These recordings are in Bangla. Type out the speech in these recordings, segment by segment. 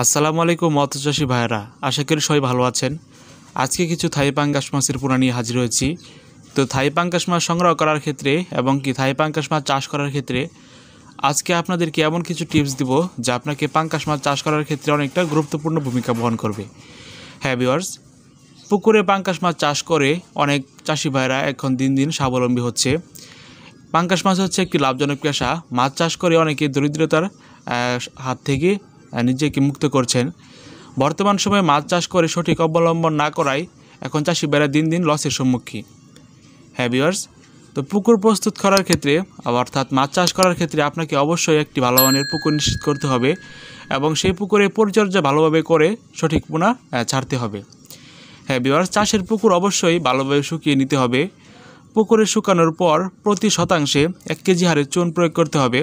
আসসালামু আলাইকুম মৎস্যচাষী ভাইরা আশা করি সবাই ভালো আছেন আজকে কিছু থাই পাঙ্গাস মাছের পোনা নিয়ে হাজির হয়েছি তো থাই পাঙ্গাস মাছ সংগ্রহ করার ক্ষেত্রে এবং কি থাই পাঙ্গাস মাছ চাষ করার ক্ষেত্রে আজকে আপনাদেরকে এমন কিছু টিপস দিব যা আপনাকে পাঙ্গাস মাছ চাষ করার ক্ষেত্রে অনেকটা গুরুত্বপূর্ণ ভূমিকা বহন করবে হ্যাঁ ভিওয়ার্স পুকুরে পাঙ্গাস মাছ চাষ করে অনেক চাষি ভাইরা এখন দিন দিন স্বাবলম্বী হচ্ছে পাঙ্গাস মাছ হচ্ছে একটি লাভজনক পেশা মাছ চাষ করে অনেকে দরিদ্রতার হাত থেকে নিজেকে মুক্ত করছেন বর্তমান সময়ে মাছ চাষ করে সঠিক অবলম্বন না করায় এখন চাষি বেড়া দিন দিন লসের সম্মুখীন হ্যাঁ তো পুকুর প্রস্তুত করার ক্ষেত্রে অর্থাৎ মাছ চাষ করার ক্ষেত্রে আপনাকে অবশ্যই একটি ভালো মানের পুকুর নিশ্চিত করতে হবে এবং সেই পুকুরে পরিচর্যা ভালোভাবে করে সঠিক পোনা ছাড়তে হবে হ্যাঁ বিওয়ার্স চাষের পুকুর অবশ্যই ভালোভাবে শুকিয়ে নিতে হবে পুকুরে শুকানোর পর প্রতি শতাংশে এক কেজি হারে চুন প্রয়োগ করতে হবে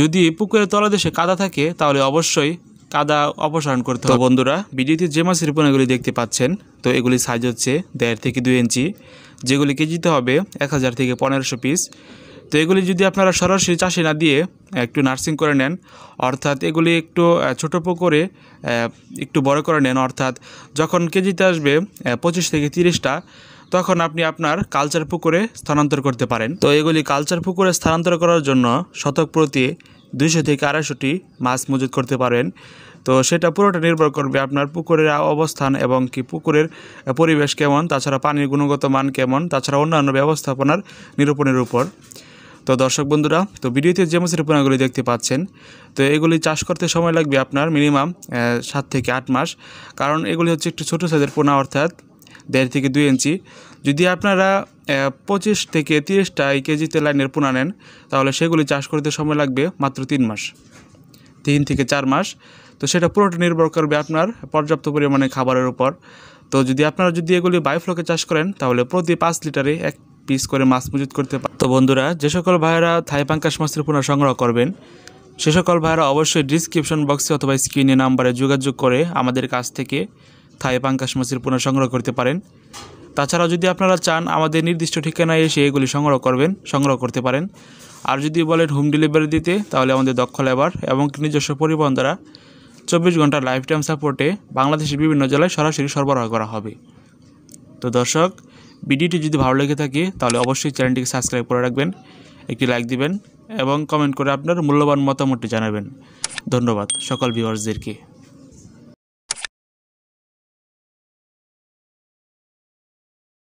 যদি পুকুরের তলাদেশে কাদা থাকে তাহলে অবশ্যই কাদা অপসারণ করতে হবে বন্ধুরা ভিডিওতে যে মাছের পোনাগুলি দেখতে পাচ্ছেন তো এগুলি সাইজ হচ্ছে দেড় থেকে দুই ইঞ্চি যেগুলি কেজিতে হবে এক হাজার থেকে পনেরোশো পিস তো এগুলি যদি আপনারা সরাসরি চাষে না দিয়ে একটু নার্সিং করে নেন অর্থাৎ এগুলি একটু ছোটো পুকুরে একটু বড় করে নেন অর্থাৎ যখন কেজিতে আসবে পঁচিশ থেকে তিরিশটা তখন আপনি আপনার কালচার পুকুরে স্থানান্তর করতে পারেন তো এগুলি কালচার পুকুরে স্থানান্তর করার জন্য শতক প্রতি দুইশো থেকে আড়াইশোটি মাছ মজুত করতে পারেন তো সেটা পুরোটা নির্ভর করবে আপনার পুকুরের অবস্থান এবং কি পুকুরের পরিবেশ কেমন তাছাড়া পানির গুণগত মান কেমন তাছাড়া অন্যান্য ব্যবস্থাপনার নিরূপণের উপর তো দর্শক বন্ধুরা তো ভিডিওতে যে মাছের পোনাগুলি দেখতে পাচ্ছেন তো এগুলি চাষ করতে সময় লাগবে আপনার মিনিমাম সাত থেকে আট মাস কারণ এগুলি হচ্ছে একটু ছোটো সাইজের পোনা অর্থাৎ দেড় থেকে দুই ইঞ্চি যদি আপনারা পঁচিশ থেকে তিরিশটা এই কেজিতে লাইনের পোনা নেন তাহলে সেগুলি চাষ করতে সময় লাগবে মাত্র তিন মাস তিন থেকে চার মাস তো সেটা পুরোটা নির্ভর করবে আপনার পর্যাপ্ত পরিমাণে খাবারের উপর তো যদি আপনারা যদি এগুলি বায়োফ্লকে চাষ করেন তাহলে প্রতি পাঁচ লিটারে এক পিস করে মাছ মজুত করতে পারেন তো বন্ধুরা যে সকল ভাইয়েরা থাই পাঙ্কাশ মাছের পোনা সংগ্রহ করবেন সে সকল ভাইয়েরা অবশ্যই ডিসক্রিপশন বক্সে অথবা স্ক্রিনে নাম্বারে যোগাযোগ করে আমাদের কাছ থেকে থাই পাঙ্কাশ মাছের পোনা সংগ্রহ করতে পারেন তাছাড়া যদি আপনারা চান আমাদের নির্দিষ্ট ঠিকানায় এসে এগুলি সংগ্রহ করবেন সংগ্রহ করতে পারেন আর যদি বলেন হোম ডেলিভারি দিতে তাহলে আমাদের দক্ষ লেবার এবং নিজস্ব পরিবহন দ্বারা চব্বিশ ঘন্টার লাইফ টাইম সাপোর্টে বাংলাদেশের বিভিন্ন জেলায় সরাসরি সরবরাহ করা হবে তো দর্শক ভিডিওটি যদি ভালো লেগে থাকে তাহলে অবশ্যই চ্যানেলটিকে সাবস্ক্রাইব করে রাখবেন একটি লাইক দিবেন এবং কমেন্ট করে আপনার মূল্যবান মতামতটি জানাবেন ধন্যবাদ সকল ভিউয়ার্সদেরকে